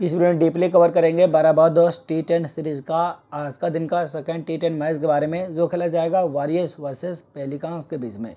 इस वीडियो में deeply cover करेंगे बराबर दोस्त टी टेन सीरीज का आज का दिन का सेकेंड टी टेन मैच के बारे में जो खेला जाएगा वॉरियर्स वर्सेस पेलिकॉन्स के बीच में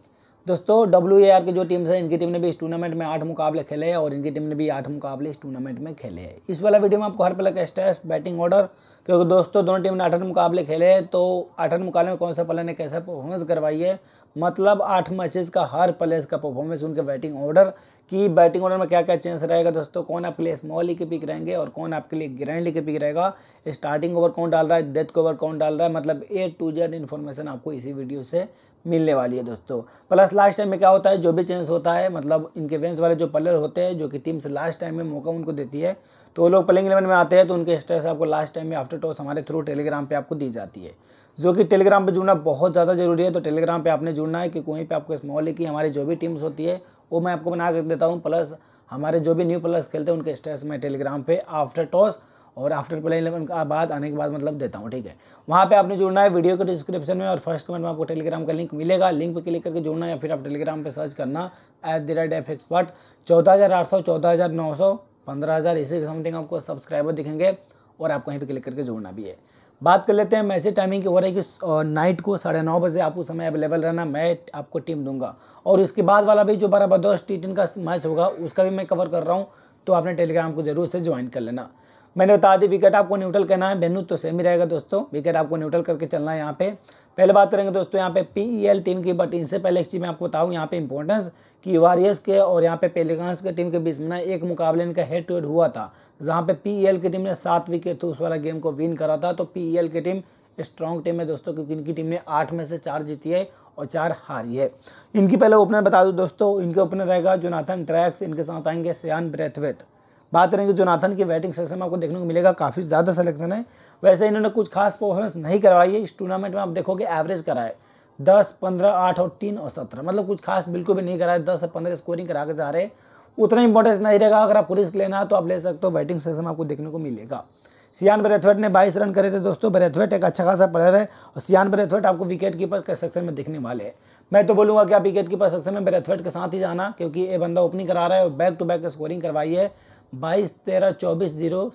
दोस्तों डब्ल्यू की जो टीम्स है इनकी टीम ने भी इस टूर्नामेंट में आठ मुकाबले खेले हैं और इनकी टीम ने भी आठ मुकाबले इस टूर्नामेंट में खेले हैं इस वाला वीडियो में आपको हर पहले का स्टेस बैटिंग ऑर्डर क्योंकि दोस्तों दोनों टीम ने आठ मुकाबले खेले हैं तो आठ मुकाबले में कौन सा प्लेयर ने कैसा परफॉर्मेंस करवाई है मतलब आठ मैचेस का हर प्लेयर्स का परफॉर्मेंस उनके बैटिंग ऑर्डर की बैटिंग ऑर्डर में क्या क्या चेंज रहेगा दोस्तों कौन आपके लिए स्मॉल लीग के पिक रहेंगे और कौन आपके लिए ग्रैंड लीग के पिक रहेगा स्टार्टिंग ओवर कौन डाल रहा है डेथ ओवर कौन डाल रहा है मतलब ए टू जेड इन्फॉर्मेशन आपको इसी वीडियो से मिलने वाली है दोस्तों प्लस लास्ट टाइम में क्या होता है जो भी चेंज होता है मतलब इनके वेंस वाले जो प्लेयर होते हैं जो कि टीम से लास्ट टाइम में मौका उनको देती है तो वो लोग प्लेइंग इलेवन में आते हैं तो उनके स्ट्रेस आपको लास्ट टाइम में आफ्टर टॉस हमारे थ्रू टेलीग्राम पे आपको दी जाती है जो कि टेलीग्राम पर जुड़ना बहुत ज़्यादा जरूरी है तो टेलीग्राम पर आपने जुड़ना है कि कहीं पर आपको स्मॉल की हमारी जो भी टीम्स होती है वो मैं आपको बना कर देता हूँ प्लस हमारे जो भी न्यू प्लस खेलते हैं उनके स्ट्रेस में टेलीग्राम पर आफ्टर टॉस और आफ्टर प्ले इलेवन का बाद आने के बाद मतलब देता हूँ ठीक है वहाँ पे आपने जुड़ना है वीडियो के डिस्क्रिप्शन में और फर्स्ट कमेंट में आपको टेलीग्राम का लिंक मिलेगा लिंक पे क्लिक करके जुड़ना या फिर आप टेलीग्राम पे सर्च करना at the rate F expert चौदह हज़ार आठ सौ चौदह हज़ार नौ सौ पंद्रह हज़ार इसी समथिंग आपको सब्सक्राइबर दिखेंगे और आप कहीं पर क्लिक करके जुड़ना भी है बात कर लेते हैं मैसेज टाइमिंग की हो रही है कि नाइट को साढ़े नौ बजे आप उस समय अवेलेबल रहना मैं आपको टीम दूंगा और इसके बाद वाला भी जो बारह बदौस टी का मैच होगा उसका भी मैं कवर कर रहा हूँ तो आपने टेलीग्राम को जरूर से ज्वाइन कर लेना मैंने बता दी विकेट आपको न्यूट्रल करना है बेनू तो सेम ही रहेगा दोस्तों विकेट आपको न्यूट्रल करके चलना है यहाँ पे पहले बात करेंगे दोस्तों यहाँ पे पी ई एल टीम की बट इनसे पहले एक चीज़ मैं आपको बताऊँ यहाँ पे इंपॉर्टेंस कि वॉरियर्स के और यहाँ पे पेलिकांस के टीम के बीच में ना एक मुकाबले इनका हेड टू हेड हुआ था जहाँ पे पी ई एल की टीम ने सात विकेट थे तो उस वाला गेम को विन करा था तो पी ई एल की टीम स्ट्रॉन्ग टीम है दोस्तों क्योंकि इनकी टीम ने आठ में से चार जीती है और चार हारी है इनकी पहले ओपनर बता दो दोस्तों इनके ओपनर रहेगा जोनाथन ट्रैक्स इनके साथ आएंगे सियान ब्रेथवेट बात करेंगे जोनाथन के बैटिंग सेक्शन में आपको देखने को मिलेगा काफ़ी ज़्यादा सलेक्शन है वैसे इन्होंने कुछ खास परफॉर्मेंस नहीं करवाई है इस टूर्नामेंट में आप देखोगे एवरेज कराए दस पंद्रह आठ और तीन और सत्रह मतलब कुछ खास बिल्कुल भी नहीं कराए दस से पंद्रह स्कोरिंग करा के जा रहे हैं उतना इंपॉर्टेंस नहीं रहेगा अगर आपको रिस्क लेना है तो आप ले सकते हो बैटिंग सेक्शन में आपको देखने को मिलेगा सियान ब्रेथवेट ने 22 रन करे थे दोस्तों ब्रेथवेट एक अच्छा खासा प्लेयर है और सियान ब्रेथवेट आपको विकेट कीपर के सेक्शन में दिखने वाले हैं मैं तो बोलूँगा कि आप विकेट कीपर सेक्शन में ब्रेथवेट के साथ ही जाना क्योंकि ये बंदा ओपनिंग करा रहा है और बैक टू बैक स्कोरिंग करवाई है बाईस तेरह चौबीस जीरो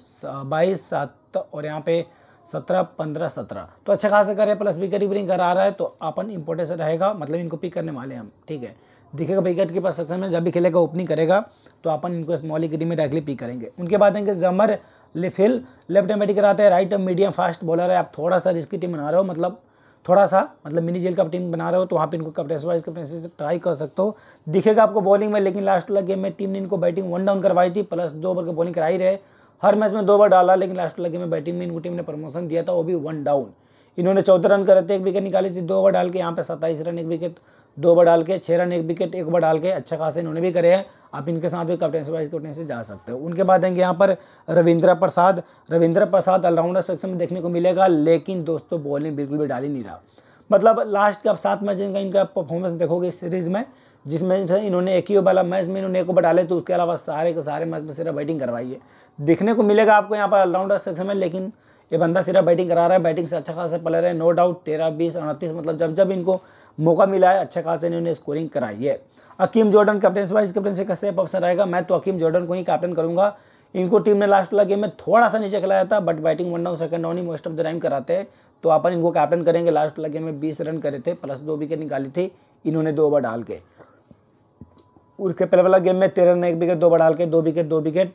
बाईस सात और यहाँ पे सत्रह पंद्रह सत्रह तो अच्छा खासा करे प्लस विकेट कीपरिंग करा रहा है तो अपन इंपोर्टेंस रहेगा मतलब इनको पिक करने वाले हम ठीक है दिखेगा भाई के पास सक्सेस में जब भी खेलेगा ओपनिंग करेगा तो अपन इनको स्मॉल इक्री में डायरेक्टली पिक करेंगे उनके बाद आएंगे जमर लिफिल लेफ्ट एम बैटिंग कराते हैं राइट मीडियम फास्ट बॉलर है आप थोड़ा सा जिसकी टीम बना रहे हो मतलब थोड़ा सा मतलब मिनी जेल का टीम बना रहे हो तो वहाँ पे इनको कपटेस वाइज कपटेसी से ट्राई कर सकते हो दिखेगा आपको बॉलिंग में लेकिन लास्ट वाला गेम में टीम ने इनको बैटिंग वन डाउन करवाई थी प्लस दो ओवर की बॉलिंग कराई रहे हर मैच में दो बार डाला लेकिन लास्ट वाला गेम में बैटिंग में इनको टीम ने प्रमोशन दिया था वो भी वन डाउन इन्होंने चौदह रन करे थे एक विकेट निकाली थी दो ओवर डाल के यहाँ पे सत्ताईस रन एक विकेट दो ओवर डाल के छः रन एक विकेट एक ओवर डाल के अच्छा खासा इन्होंने भी करे हैं आप इनके साथ भी कैप्टनसी वाइस से जा सकते हो उनके बाद आएंगे यहाँ पर रविंद्र प्रसाद रविंद्र प्रसाद ऑलराउंडर सेक्शन में देखने को मिलेगा लेकिन दोस्तों बॉलिंग बिल्कुल भी डाली नहीं रहा मतलब लास्ट के आप सात मैच इनका इनका परफॉर्मेंस देखोगे इस सीरीज़ में जिसमें से इन्होंने एक ही वाला मैच में इन्होंने एक ओवर डाले तो उसके अलावा सारे के सारे मैच में सिर्फ बैटिंग करवाई है देखने को मिलेगा आपको यहाँ पर ऑलराउंडर सेक्शन में लेकिन ये बंदा सिर्फ बैटिंग करा रहा है बैटिंग से अच्छा खासा प्लेयर है नो डाउट तेरह बीस अड़तीस मतलब जब जब इनको मौका मिला है अच्छा खासा इन्होंने स्कोरिंग कराई है Akeem Jordan captain vice captain से कैसे ऑप्शन रहेगा मैं तो अकीम जॉर्डन को ही कैप्टन करूँगा इनको टीम ने लास्ट वाला गेम में थोड़ा सा नीचे खिलाया था but batting one down second down ही मोस्ट ऑफ द टाइम कराते हैं तो अपन इनको कैप्टन करेंगे लास्ट वाला गेम में बीस रन करे थे प्लस दो विकेट निकाली थी इन्होंने दो ओवर डाल के उसके पहले वाला गेम में तेरह रन एक विकेट दो ओवर डाल के दो विकेट दो विकेट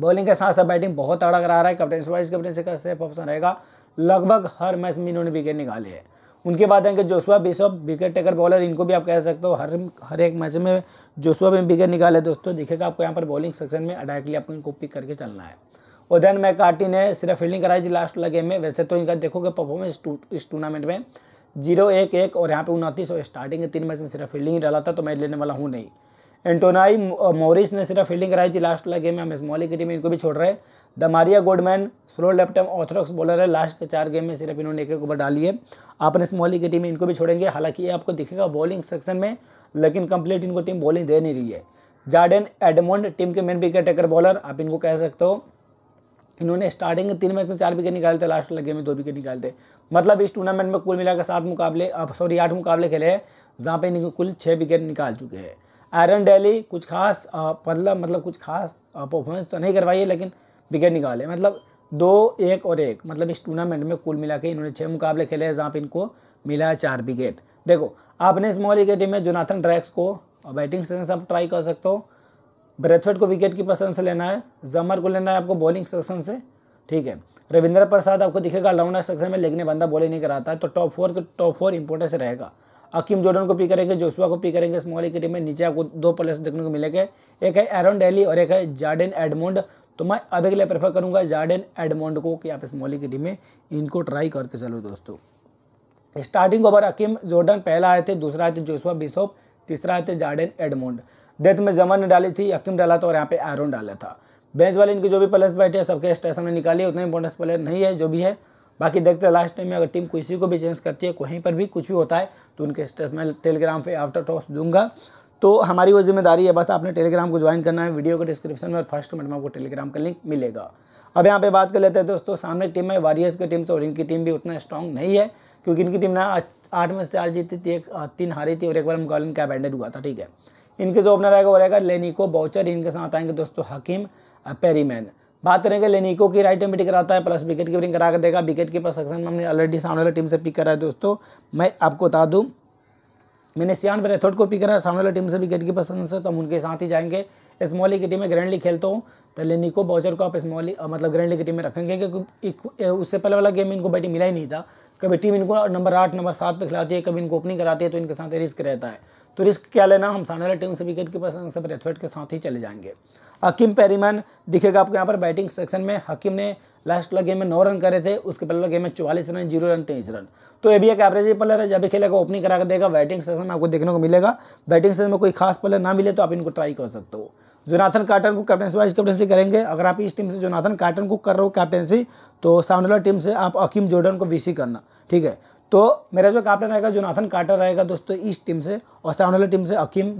बॉलिंग के साथ साथ बैटिंग बहुत तगड़ा करा रहा है कैप्टन वाइस कैप्टनसी का सेफ ऑप्शन रहेगा लगभग हर मैच में इन्होंने विकेट निकाले हैं उनके बाद आएंगे Joshua Bishop wicket taker bowler इनको भी आप कह सकते हो हर हर एक मैच में जोशुआ भी विकेट निकाले दोस्तों देखेगा आपको यहाँ पर बॉलिंग सेक्शन में डायरेक्टली आपको इनको पिक करके चलना है और देन मैकार्टी ने सिर्फ फील्डिंग कराई थी लास्ट लगे में वैसे तो इनका देखोगे परफॉर्मेंस इस टूर्नामेंट में जीरो एक एक और यहाँ पे उनतीस और स्टार्टिंग के तीन मैच में सिर्फ फील्डिंग ही डाला था तो मैं लेने वाला हूँ नहीं एंटोनाई मोरिस ने सिर्फ फील्डिंग कराई थी लास्ट वाला गेम में हम स्मॉली की टीम इनको भी छोड़ रहे हैं the Maria Goodman slow left arm orthodox bowler है लास्ट के चार गेम में सिर्फ इन्होंने एक एक ओवर डाली है आपने स्मॉली की टीम इनको भी छोड़ेंगे हालांकि ये आपको दिखेगा बॉलिंग सेक्शन में लेकिन कंप्लीट इनको टीम बॉलिंग दे नहीं रही है जार्डन एडमोंड टीम के मेन विकेट टेकर बॉलर आप इनको कह सकते हो इन्होंने स्टार्टिंग तीन मैच में चार विकेट निकाले थे लास्ट लगे में दो विकेट निकालते मतलब इस टूर्नामेंट में कुल मिलाकर सात मुकाबले सॉरी आठ मुकाबले खेले हैं जहाँ पे इनको कुल छः विकेट निकाल चुके हैं आयरन डेली कुछ खास मतलब मतलब कुछ खास परफॉर्मेंस तो नहीं करवाई है लेकिन विकेट निकाले मतलब दो एक और एक मतलब इस टूर्नामेंट में कुल मिला के इन्होंने छः मुकाबले खेले हैं जहाँ पर इनको मिला है चार विकेट देखो आपने स्मॉल विकेट में जोनाथन ड्रैक्स को बैटिंग सेशन से आप ट्राई कर सकते हो ब्रेथवेट को विकेट की पसंद से लेना है जमर को लेना है आपको बॉलिंग सेक्शन से ठीक है रविंद्र प्रसाद आपको दिखेगा ऑलराउंडर सेक्शन में लेकिन बंदा बॉलिंग नहीं कराता है तो टॉप फोर के टॉप फोर इंपोर्टेंस रहेगा अकीम जॉर्डन को पी करेंगे जोशुआ को पी करेंगे स्मॉल की टीम में नीचे आपको दो प्लेयर्स देखने को मिलेंगे एक है एरन डेली और एक है जार्डन एडमोंड तो मैं अभी के लिए प्रेफर करूंगा जार्डन एडमोंड को कि आप स्मॉल की टीम में इनको ट्राई करके चलो दोस्तों स्टार्टिंग ओवर अकीम जॉर्डन पहला आए थे दूसरा आए थे जोशुआ बिशोप तीसरा आए थे जार्डन एडमोंड डेथ में जमन डाली थी अकीम डाला था और यहाँ पे एरन डाला था बेंच वाले इनके जो भी प्लेयर्स बैठे हैं सबके स्टेशन में निकाली उतने इंपॉर्टेंस प्लेयर नहीं है जो भी है बाकी देखते हैं लास्ट टाइम में अगर टीम किसी को भी चेंज करती है कहीं पर भी कुछ भी होता है तो उनके स्टेट में टेलीग्राम पर आफ्टर टॉस दूंगा तो हमारी वो जिम्मेदारी है बस आपने टेलीग्राम को ज्वाइन करना है वीडियो के डिस्क्रिप्शन में और फर्स्ट मिनट में आपको टेलीग्राम का लिंक मिलेगा अब यहाँ पे बात कर लेते हैं दोस्तों सामने टीम में वॉरियर्स की टीम से और इनकी टीम भी उतना स्ट्रॉन्ग नहीं है क्योंकि इनकी टीम ना आठ में से चार जीती थी एक तीन हारी थी और एक बार मुकाबले कैप एंडेड हुआ था ठीक है इनके जो ओपनर रहेगा वो रहेगा लेनिको बाउचर इनके साथ आएंगे दोस्तों हकीम पेरीमैन बात करेंगे लेनिको की राइट में पिक कराता है प्लस विकेट कीपरिंग करा कर देगा विकेट कीपर सेक्शन में हमने ऑलरेडी सामने वाली टीम से पिक करा है दोस्तों मैं आपको बता दूँ मैंने सियान रेथोड को पिक करा सामने वाली टीम से विकेट कीपर सेक्शन से तो हम उनके साथ ही जाएंगे स्मॉली की टीम में ग्रैंडली खेलता हूँ तो लेनिको बॉचर को आप स्मॉली e, मतलब ग्रैंडली की टीम में रखेंगे क्योंकि उससे पहले वाला गेम इनको बैटिंग मिला ही नहीं था कभी टीम इनको नंबर आठ नंबर सात पर खिलाती है कभी इनको ओपनिंग कराती है तो इनके साथ रिस्क रहता है तो रिस्क क्या लेना हम सामने वाली टीम से विकेट कीपर सेक्शन से रेथोड के साथ ही चले जाएंगे हकीम पेरीमैन दिखेगा आपको यहाँ पर बैटिंग सेक्शन में हकीम ने लास्ट वाला गेम में नौ रन करे थे उसके पहले गेम में चौवालीस रन जीरो रन तेईस रन तो ये भी एक एवरेज प्लेयर है जब भी खेलेगा ओपनिंग करा कर देगा बैटिंग सेक्शन में आपको देखने को मिलेगा बैटिंग सेक्शन में कोई खास प्लेयर ना मिले तो आप इनको ट्राई कर सकते हो जोनाथन कार्टन को कैप्टनसी वाइज कैप्टनसी करेंगे अगर आप इस टीम से जोनाथन कार्टन को कर रहे हो कैप्टनसी तो सामने वाली टीम से आप अकीम जोर्डन को वीसी करना ठीक है तो मेरा जो कैप्टन रहेगा जोनाथन कार्टर रहेगा दोस्तों इस टीम से और सामने वाली टीम से अकीम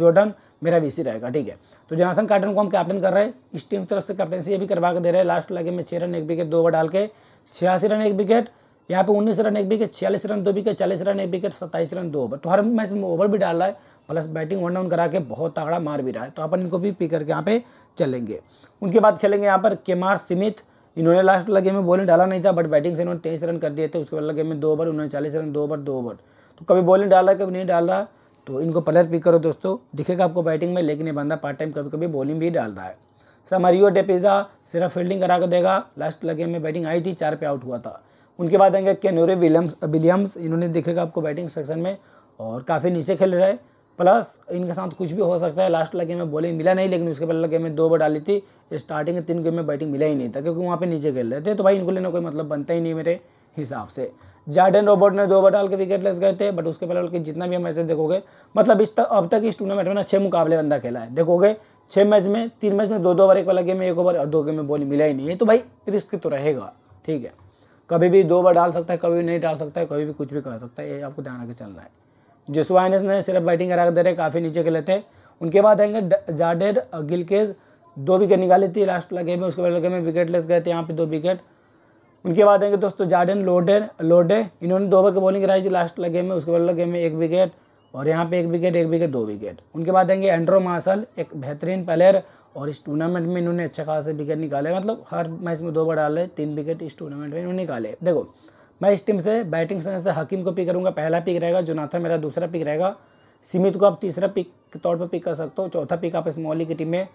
जॉर्डन मेरा वीसी रहेगा ठीक है तो जोनाथन कार्टर को हम कैप्टन कर रहे हैं इस टीम की तरफ से कैप्टनसी ये भी करवा के दे रहे हैं लास्ट लगे में छः रन एक विकेट दो ओवर डाल के छियासी रन एक विकेट यहाँ पे उन्नीस रन एक विकेट छियालीस रन दो विकेट चालीस रन एक विकेट सत्ताईस रन दो ओवर तो हर मैच में ओवर भी डाल रहा है प्लस बैटिंग वन डाउन करा के बहुत तगड़ा मार भी रहा है तो अपन इनको भी पी करके यहाँ पे चलेंगे उनके बाद खेलेंगे यहाँ पर केमार सिमित इन्होंने लास्ट वाला गेम में बॉलिंग डाला नहीं था बट बैटिंग से इन्होंने तेईस रन कर दिए थे उसके वाला गेम में दो ओवर उन्होंने चालीस रन दो ओवर दो ओवर तो कभी बॉलिंग डाल रहा है कभी नहीं डाल रहा तो इनको प्लेयर पिक करो दोस्तों दिखेगा आपको बैटिंग में लेकिन ये बंदा पार्ट टाइम कभी कभी बॉलिंग भी डाल रहा है मरियो डेपेजा सिर्फ फील्डिंग करा कर देगा लास्ट वाला गेम में बैटिंग आई थी चार पे आउट हुआ था उनके बाद आएंगे केनोरे विलियम्स विलियम्स इन्होंने दिखेगा आपको बैटिंग सेक्शन में और काफ़ी नीचे खेल रहे हैं प्लस इनके साथ कुछ भी हो सकता है लास्ट लगे में बॉलिंग मिला नहीं लेकिन उसके पहले लगे में दो बार डाली थी स्टार्टिंग तीन गेम में बैटिंग मिला ही नहीं था क्योंकि वहाँ पे नीचे खेल रहे थे तो भाई इनको लेना कोई मतलब बनता ही नहीं मेरे हिसाब से जार्डन रोबोट ने दो बार डाल के विकेट लेस गए थे बट उसके पहले जितना भी हम ऐसे देखोगे मतलब इस तक अब तक इस टूर्नामेंट में ना छः मुकाबले बंदा खेला है देखोगे छः मैच में तीन मैच में दो दो ओवर एक वाला गेम में एक ओवर और दो गेम में बॉलिंग मिला ही नहीं है तो भाई रिस्क तो रहेगा ठीक है कभी भी दो बार डाल सकता है कभी भी नहीं डाल सकता है कभी भी कुछ भी कर सकता है ये आपको ध्यान रखे चलना है जोसवाइनस ने सिर्फ बैटिंग करा दे रहे काफ़ी नीचे खेले थे उनके बाद आएंगे जाडेर गिलकेज दो विकेट निकाली थी लास्ट वाला गेम में उसके बाद गेम में विकेट लेस गए थे यहाँ पे दो विकेट उनके बाद आएंगे दोस्तों जार्डन लोडे लोडे इन्होंने दो ओवर की बॉलिंग कराई थी लास्ट लगे में उसके बाद लगे गेम में एक विकेट और यहाँ पे एक विकेट एक विकेट दो विकेट उनके बाद आएंगे एंड्रो मार्सल एक बेहतरीन प्लेयर और इस टूर्नामेंट में इन्होंने अच्छे खासे विकेट निकाले मतलब हर मैच में दो बार डाले तीन विकेट इस टूर्नामेंट में इन्होंने निकाले देखो मैं इस टीम से बैटिंग से हकीम को पिक करूँगा पहला पिक रहेगा जोनाथन मेरा दूसरा पिक रहेगा सीमित को आप तीसरा पिक के तौर पर पिक कर सकते हो चौथा पिक आप इस मौली की टीम में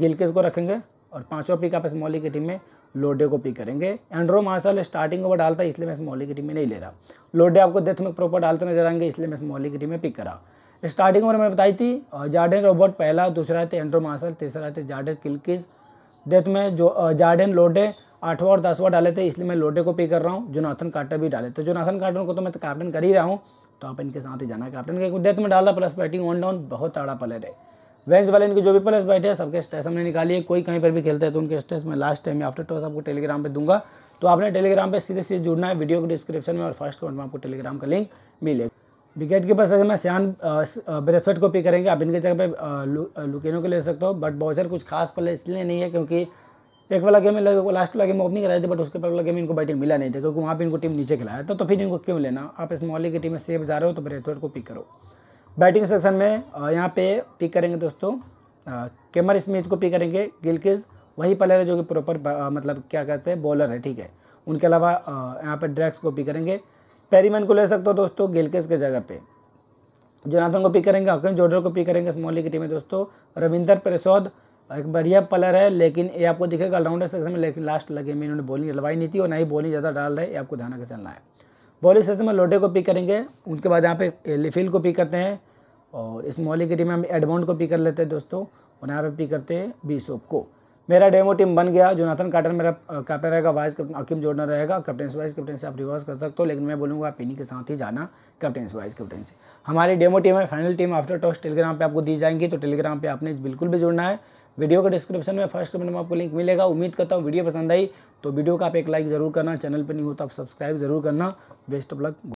गिलकेस को रखेंगे और पांचवा पिक आप इस मौली की टीम में लोडे को पिक करेंगे एंड्रो मार्शल स्टार्टिंग ओवर डालता है इसलिए मैं इस मौली की टीम में नहीं ले रहा लोडे आपको डेथ में प्रॉपर डालते नजर आएंगे इसलिए मैं इस मौली की टीम में पिक करा स्टार्टिंग ओवर मैंने बताई थी जार्डन रोबोट पहला दूसरा थे एंड्रो मार्शल तीसरा थे जार्डन किलकिस डेथ में जो जार्डन लोडे आठवां और दसवा डाले थे इसलिए मैं लोडे को पे कर रहा हूँ जो नाथन कार्टर भी डाले थे जो नाथन कार्टर को तो मैं कैप्टन कर ही रहा हूँ तो आप इनके साथ ही जाना कैप्टन के डेथ में डाला प्लस बैटिंग ऑन डाउन बहुत तड़ा प्लेयर है वेंस वाले इनके जो भी प्लस बैठे हैं सबके स्टेस हमने निकाली है कोई कहीं पर भी खेलते हैं तो उनके स्टेस में लास्ट टाइम आफ्टर टॉस आपको टेलीग्राम पर दूंगा तो आपने टेलीग्राम पर सीधे सीधे जुड़ना है वीडियो के डिस्क्रिप्शन में और फर्स्ट कमेंट में आपको टेलीग्राम का लिंक मिलेगा विकेट कीपर से मैं सियान ब्रेथवेट को पिक करेंगे आप इनके जगह पे लुकेनो को ले सकते हो बट बॉचर कुछ खास प्ले इसलिए नहीं है क्योंकि एक वाला गेम में लास्ट वाला गेम ओपनिंग कराए थी बट उसके बाद वाला गेम इनको बैटिंग मिला नहीं था क्योंकि वहाँ पर इनको टीम नीचे खिलाया था तो फिर इनको क्यों लेना आप इस मॉली की टीम में सेफ जा रहे हो तो ब्रेथवेट को पिक करो बैटिंग सेक्शन में यहाँ पे पिक करेंगे दोस्तों केमर स्मिथ को पिक करेंगे गिलकिस वही प्लेयर है जो कि प्रॉपर मतलब क्या कहते हैं बॉलर है ठीक है उनके अलावा यहाँ पर ड्रैक्स को पिक करेंगे पेरीमैन को ले सकते हो दोस्तों गिलकेस के जगह पे जोनाथन को पिक करेंगे अकन जोडर को पिक करेंगे स्मॉली की टीम में दोस्तों रविंदर प्रसोद एक बढ़िया प्लेयर है लेकिन ये आपको दिखेगा ऑलराउंडर सेक्शन में लेकिन लास्ट लगे में इन्होंने बॉलिंग लवाई नहीं थी और ना ही बॉलिंग ज़्यादा डाल रहे ये आपको ध्यान रखकर चलना है बॉलिंग सेक्शन में लोटे को पिक करेंगे उनके बाद यहाँ पे लिफिल को पिक करते हैं और इस मॉली की टीम में हम एडमाउंट को पिक कर लेते हैं दोस्तों और यहाँ पर पिक करते हैं बीसोप को मेरा डेमो टीम बन गया जोनाथन कार्टर मेरा कैप्टन रहेगा वाइस कैप्टन अकीम जोड़ना रहेगा कैप्टन वाइस कैप्टन से आप रिवर्स कर सकते हो लेकिन मैं बोलूँगा आप इन्हीं के साथ ही जाना कैप्टन वाइस कैप्टन से हमारी डेमो टीम है final team after toss Telegram पर आपको दी जाएंगी तो टेलीग्राम पर आपने बिल्कुल भी जुड़ना है वीडियो के डिस्क्रिप्शन में फर्स्ट कमेंट में आपको लिंक मिलेगा उम्मीद करता हूँ वीडियो पसंद आई तो वीडियो का आप एक लाइक ज़रूर करना चैनल पर नहीं हो तो आप सब्सक्राइब जरूर करना बेस्ट ऑफ लक